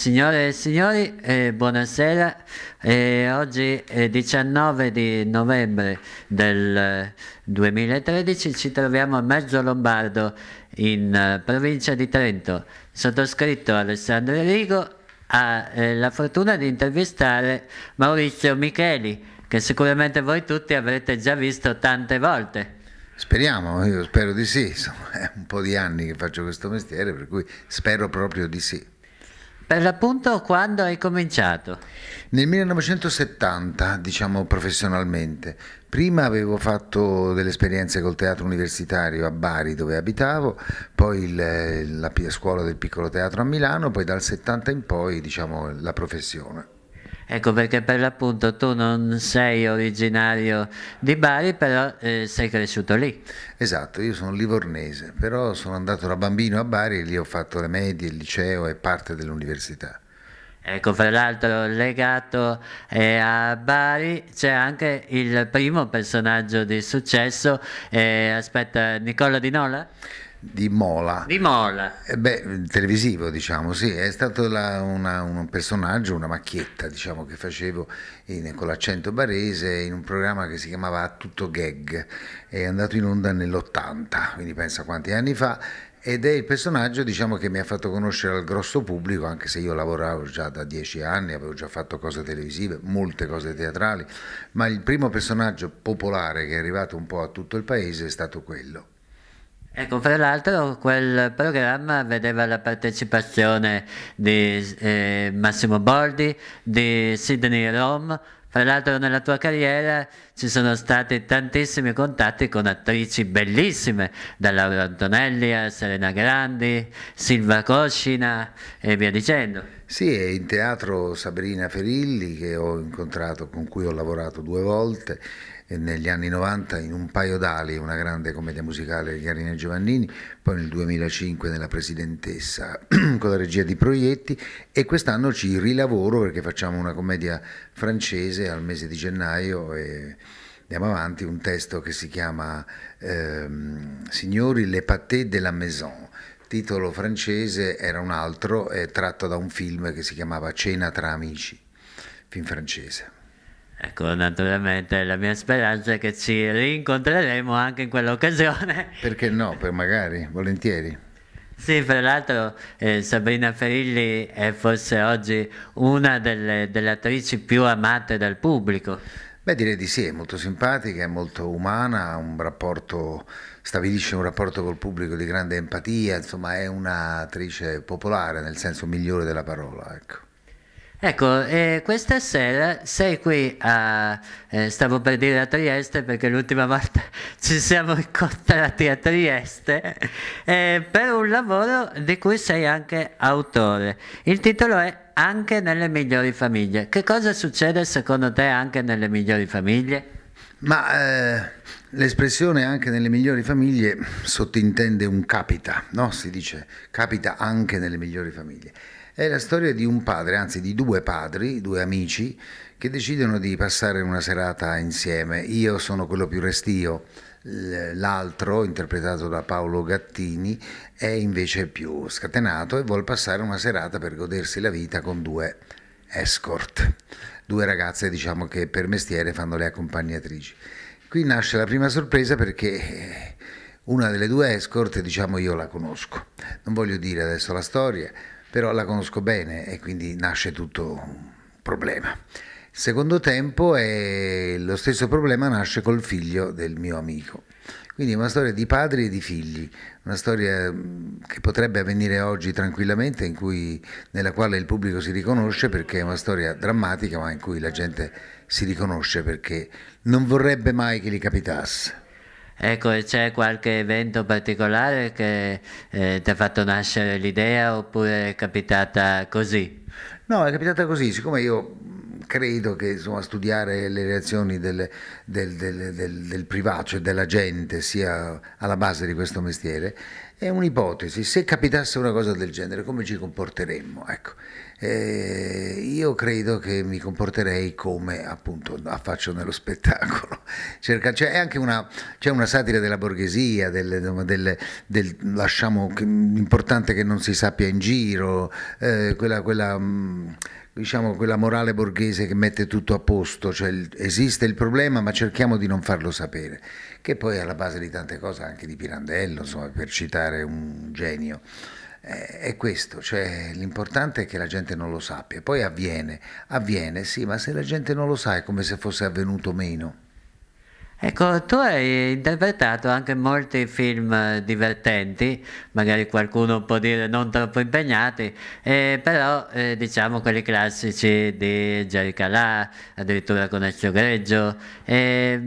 Signore e signori, eh, buonasera. Eh, oggi è 19 di novembre del 2013, eh, ci troviamo a Mezzo Lombardo in eh, provincia di Trento. Sottoscritto Alessandro Rigo ha eh, la fortuna di intervistare Maurizio Micheli, che sicuramente voi tutti avrete già visto tante volte. Speriamo, io spero di sì, insomma è un po' di anni che faccio questo mestiere, per cui spero proprio di sì. Per l'appunto quando hai cominciato? Nel 1970, diciamo professionalmente. Prima avevo fatto delle esperienze col teatro universitario a Bari dove abitavo, poi il, la scuola del piccolo teatro a Milano, poi dal 70 in poi diciamo la professione. Ecco perché per l'appunto tu non sei originario di Bari, però eh, sei cresciuto lì. Esatto, io sono livornese, però sono andato da bambino a Bari e lì ho fatto le medie, il liceo e parte dell'università. Ecco, fra l'altro legato eh, a Bari c'è anche il primo personaggio di successo, eh, aspetta, Nicola Di Nola? di Mola. Di Mola. Eh beh, televisivo, diciamo, sì, è stato la, una, un personaggio, una macchietta, diciamo, che facevo in, con l'accento barese in un programma che si chiamava Tutto Gag, è andato in onda nell'80, quindi pensa quanti anni fa, ed è il personaggio diciamo, che mi ha fatto conoscere al grosso pubblico, anche se io lavoravo già da dieci anni, avevo già fatto cose televisive, molte cose teatrali, ma il primo personaggio popolare che è arrivato un po' a tutto il paese è stato quello. Ecco, fra l'altro quel programma vedeva la partecipazione di eh, Massimo Bordi, di Sidney Rom, fra l'altro nella tua carriera ci sono stati tantissimi contatti con attrici bellissime, da Laura Antonelli a Serena Grandi, Silva Coscina e via dicendo. Sì, e in teatro Sabrina Ferilli che ho incontrato, con cui ho lavorato due volte negli anni 90 in Un paio d'ali, una grande commedia musicale di Carina Giovannini, poi nel 2005 nella Presidentessa con la regia di Proietti e quest'anno ci rilavoro perché facciamo una commedia francese al mese di gennaio e andiamo avanti, un testo che si chiama ehm, Signori, le pâté de la maison. Titolo francese era un altro, è tratto da un film che si chiamava Cena tra amici, film francese. Ecco, naturalmente la mia speranza è che ci rincontreremo anche in quell'occasione. Perché no, per magari, volentieri. Sì, fra l'altro eh, Sabrina Ferilli è forse oggi una delle, delle attrici più amate dal pubblico. Beh, direi di sì, è molto simpatica, è molto umana, ha un rapporto, stabilisce un rapporto col pubblico di grande empatia, insomma è un'attrice popolare nel senso migliore della parola. Ecco. Ecco, eh, questa sera sei qui a, eh, stavo per dire a Trieste perché l'ultima volta ci siamo incontrati a Trieste, eh, per un lavoro di cui sei anche autore. Il titolo è Anche nelle migliori famiglie. Che cosa succede secondo te anche nelle migliori famiglie? Ma eh, l'espressione anche nelle migliori famiglie sottintende un capita, no? Si dice capita anche nelle migliori famiglie. È la storia di un padre, anzi di due padri, due amici, che decidono di passare una serata insieme. Io sono quello più restio, l'altro, interpretato da Paolo Gattini, è invece più scatenato e vuole passare una serata per godersi la vita con due escort, due ragazze diciamo che per mestiere fanno le accompagnatrici. Qui nasce la prima sorpresa perché eh, una delle due escort, diciamo io la conosco. Non voglio dire adesso la storia, però la conosco bene e quindi nasce tutto un problema. secondo tempo è lo stesso problema nasce col figlio del mio amico. Quindi è una storia di padri e di figli, una storia mm, che potrebbe avvenire oggi tranquillamente, cui, nella quale il pubblico si riconosce perché è una storia drammatica, ma in cui la gente si riconosce perché non vorrebbe mai che gli capitasse. Ecco, c'è qualche evento particolare che eh, ti ha fatto nascere l'idea oppure è capitata così? No, è capitata così, siccome io credo che insomma, studiare le reazioni del, del, del, del privato, cioè della gente, sia alla base di questo mestiere. È un'ipotesi, se capitasse una cosa del genere come ci comporteremmo? Ecco, eh, io credo che mi comporterei come appunto affaccio nello spettacolo. Cerca, c'è anche una, c'è una, satira della borghesia, delle, delle, del, lasciamo, l'importante che non si sappia in giro, eh, quella, quella mh, mm, diciamo, quella morale borghese che mette tutto a posto, cioè esiste il problema ma cerchiamo di non farlo sapere, che poi è alla base di tante cose, anche di Pirandello, insomma, per citare un genio. Eh, è questo, cioè, l'importante è che la gente non lo sappia, poi avviene, avviene sì, ma se la gente non lo sa è come se fosse avvenuto meno. Ecco, tu hai interpretato anche molti film divertenti, magari qualcuno può dire non troppo impegnati, eh, però eh, diciamo quelli classici di Jerry Calà, addirittura con Ezio Greggio. Eh,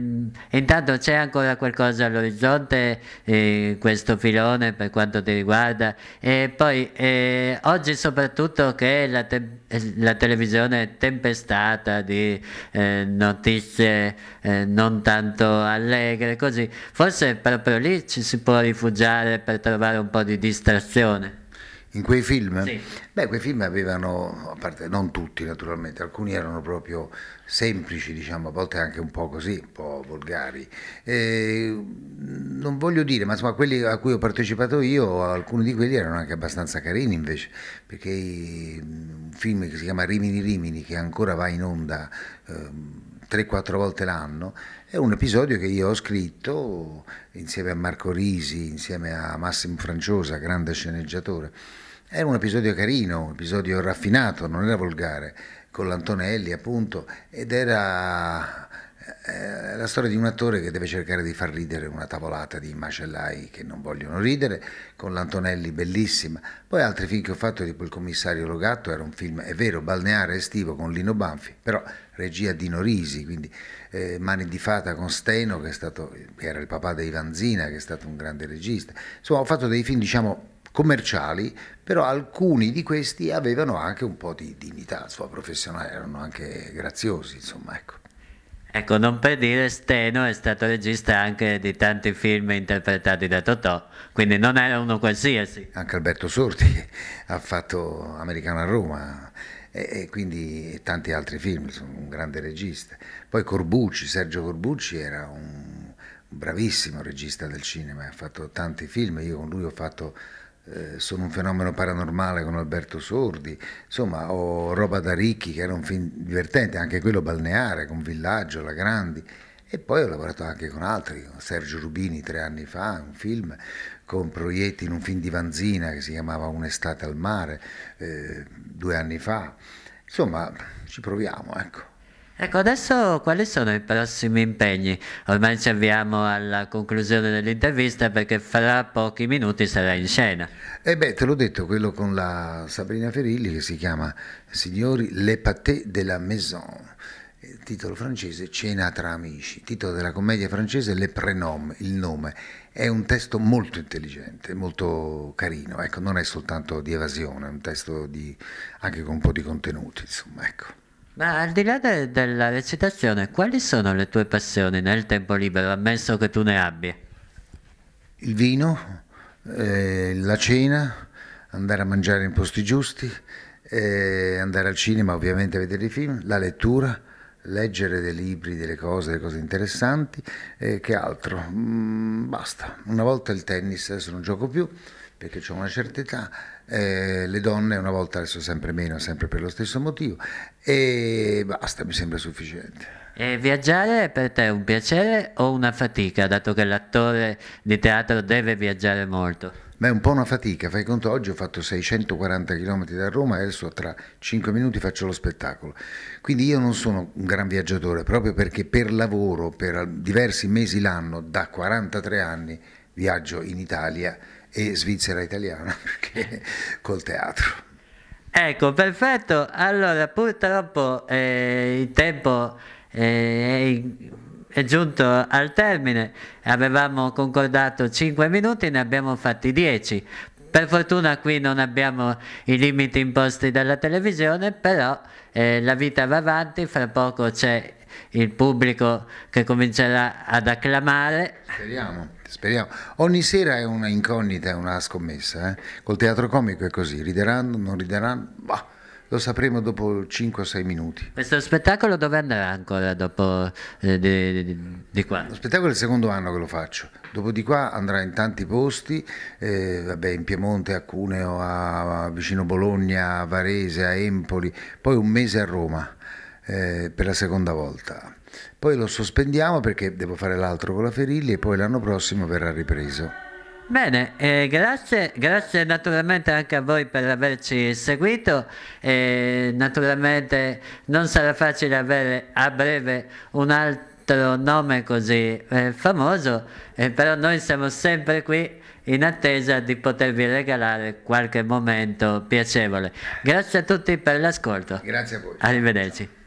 intanto c'è ancora qualcosa all'orizzonte in eh, questo filone per quanto ti riguarda? E poi eh, oggi soprattutto che la, te la televisione è tempestata di eh, notizie non tanto molto allegre, così. Forse proprio lì ci si può rifugiare per trovare un po' di distrazione. In quei film? Sì. Beh, quei film avevano, a parte non tutti naturalmente, alcuni erano proprio semplici, diciamo, a volte anche un po' così, un po' volgari. E, non voglio dire, ma insomma quelli a cui ho partecipato io, alcuni di quelli erano anche abbastanza carini invece, perché un film che si chiama Rimini Rimini, che ancora va in onda... Ehm, 3-4 volte l'anno, è un episodio che io ho scritto insieme a Marco Risi, insieme a Massimo Franciosa, grande sceneggiatore. Era un episodio carino, un episodio raffinato, non era volgare, con l'Antonelli appunto, ed era è eh, la storia di un attore che deve cercare di far ridere una tavolata di macellai che non vogliono ridere, con l'Antonelli bellissima. Poi altri film che ho fatto, tipo Il commissario Logatto, era un film, è vero, balneare estivo con Lino Banfi, però regia di Norisi, quindi eh, Mani di Fata con Steno, che, stato, che era il papà di Ivanzina, che è stato un grande regista. Insomma, ho fatto dei film, diciamo, commerciali, però alcuni di questi avevano anche un po' di dignità sua professionale, erano anche graziosi, insomma, ecco. Ecco, non per dire, Steno è stato regista anche di tanti film interpretati da Totò, quindi non era uno qualsiasi. Anche Alberto Sorti ha fatto Americano a Roma e, e quindi e tanti altri film, sono un grande regista. Poi Corbucci, Sergio Corbucci era un bravissimo regista del cinema, ha fatto tanti film, io con lui ho fatto eh, sono un fenomeno paranormale con Alberto Sordi, insomma ho Roba da ricchi che era un film divertente, anche quello balneare con Villaggio, La Grandi e poi ho lavorato anche con altri, con Sergio Rubini tre anni fa, un film con Proietti in un film di Vanzina che si chiamava Un'estate al mare eh, due anni fa, insomma ci proviamo ecco. Ecco, adesso quali sono i prossimi impegni? Ormai ci avviamo alla conclusione dell'intervista perché fra pochi minuti sarà in scena. Eh beh, te l'ho detto, quello con la Sabrina Ferilli che si chiama Signori, le pâté de la maison. Eh, titolo francese Cena tra amici, titolo della commedia francese Le Prénom, il nome. È un testo molto intelligente, molto carino, ecco, non è soltanto di evasione, è un testo di, anche con un po' di contenuti, insomma, ecco. Ma al di là de- della recitazione, quali sono le tue passioni nel tempo libero, ammesso che tu ne abbia? Il vino, eh, la cena, andare a mangiare in posti giusti, eh, andare al cinema ovviamente a vedere i film, la lettura, leggere dei libri, delle cose, delle cose interessanti, eh, che altro? Mm, basta, una volta il tennis, adesso non gioco più perché ho una certa età eh, le donne una volta adesso sempre meno, sempre per lo stesso motivo e basta, mi sembra sufficiente. E viaggiare è per te un piacere o una fatica, dato che l'attore di teatro deve viaggiare molto? Beh, è un po' una fatica, fai conto, oggi ho fatto 640 km da Roma e adesso tra 5 minuti faccio lo spettacolo. Quindi io non sono un gran viaggiatore, proprio perché per lavoro, per diversi mesi l'anno, da 43 anni, viaggio in Italia e Svizzera Italiana, perché col teatro. Ecco, perfetto. Allora, purtroppo eh, il tempo eh, è, è, giunto al termine. Avevamo concordato 5 minuti, ne abbiamo fatti 10. Per fortuna qui non abbiamo i limiti imposti dalla televisione, però eh, la vita va avanti, fra poco c'è il pubblico che comincerà ad acclamare. Speriamo, speriamo. Ogni sera è una incognita, è una scommessa. Eh? Col teatro comico è così, rideranno, non rideranno, bah, lo sapremo dopo 5-6 minuti. Questo spettacolo dove andrà ancora dopo eh, di, di, di, qua? Lo spettacolo è il secondo anno che lo faccio, dopo di qua andrà in tanti posti, eh, vabbè, in Piemonte, a Cuneo, a, a vicino Bologna, a Varese, a Empoli, poi un mese a Roma. Eh, per la seconda volta. Poi lo sospendiamo perché devo fare l'altro con la Ferilli e poi l'anno prossimo verrà ripreso. Bene, eh, grazie, grazie naturalmente anche a voi per averci seguito. Eh, naturalmente non sarà facile avere a breve un altro nome così eh, famoso, eh, però noi siamo sempre qui in attesa di potervi regalare qualche momento piacevole. Grazie a tutti per l'ascolto. Grazie a voi. Arrivederci.